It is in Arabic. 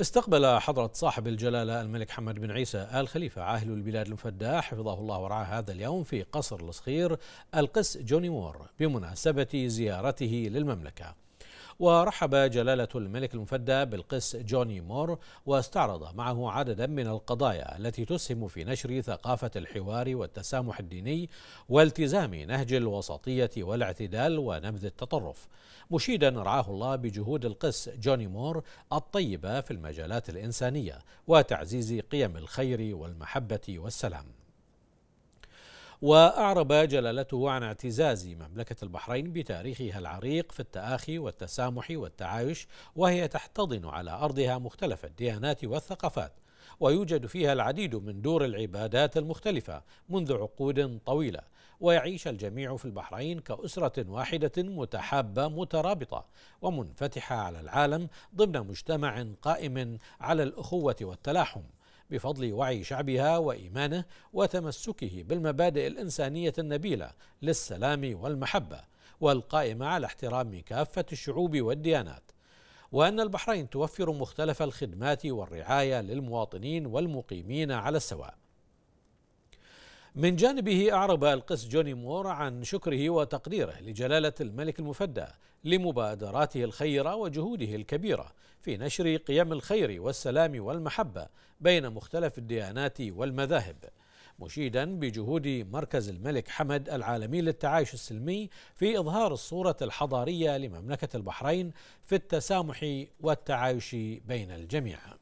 استقبل حضرة صاحب الجلالة الملك حمد بن عيسى آل خليفة عاهل البلاد المفدى حفظه الله ورعاه هذا اليوم في قصر الصخير القس جوني مور بمناسبة زيارته للمملكة ورحب جلالة الملك المفدى بالقس جوني مور واستعرض معه عددا من القضايا التي تسهم في نشر ثقافة الحوار والتسامح الديني والتزام نهج الوسطية والاعتدال ونبذ التطرف مشيدا رعاه الله بجهود القس جوني مور الطيبة في المجالات الإنسانية وتعزيز قيم الخير والمحبة والسلام وأعرب جلالته عن اعتزاز مملكة البحرين بتاريخها العريق في التآخي والتسامح والتعايش وهي تحتضن على أرضها مختلف الديانات والثقافات ويوجد فيها العديد من دور العبادات المختلفة منذ عقود طويلة ويعيش الجميع في البحرين كأسرة واحدة متحابة مترابطة ومنفتحة على العالم ضمن مجتمع قائم على الأخوة والتلاحم بفضل وعي شعبها وايمانه وتمسكه بالمبادئ الانسانيه النبيله للسلام والمحبه والقائمه على احترام كافه الشعوب والديانات وان البحرين توفر مختلف الخدمات والرعايه للمواطنين والمقيمين على السواء من جانبه أعرب القس جوني مور عن شكره وتقديره لجلالة الملك المفدى لمبادراته الخيرة وجهوده الكبيرة في نشر قيم الخير والسلام والمحبة بين مختلف الديانات والمذاهب مشيدا بجهود مركز الملك حمد العالمي للتعايش السلمي في إظهار الصورة الحضارية لمملكة البحرين في التسامح والتعايش بين الجميع